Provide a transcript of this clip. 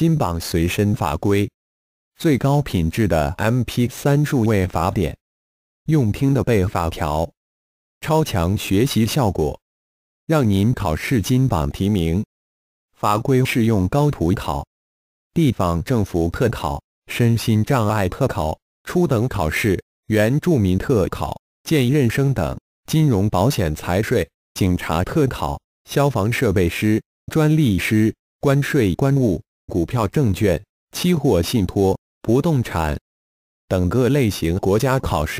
金榜随身法规，最高品质的 MP3 数位法典，用听的背法条，超强学习效果，让您考试金榜题名。法规适用高图考、地方政府特考、身心障碍特考、初等考试、原住民特考、议认生等，金融保险、财税、警察特考、消防设备师、专利师、关税关务。股票、证券、期货、信托、不动产等各类型国家考试。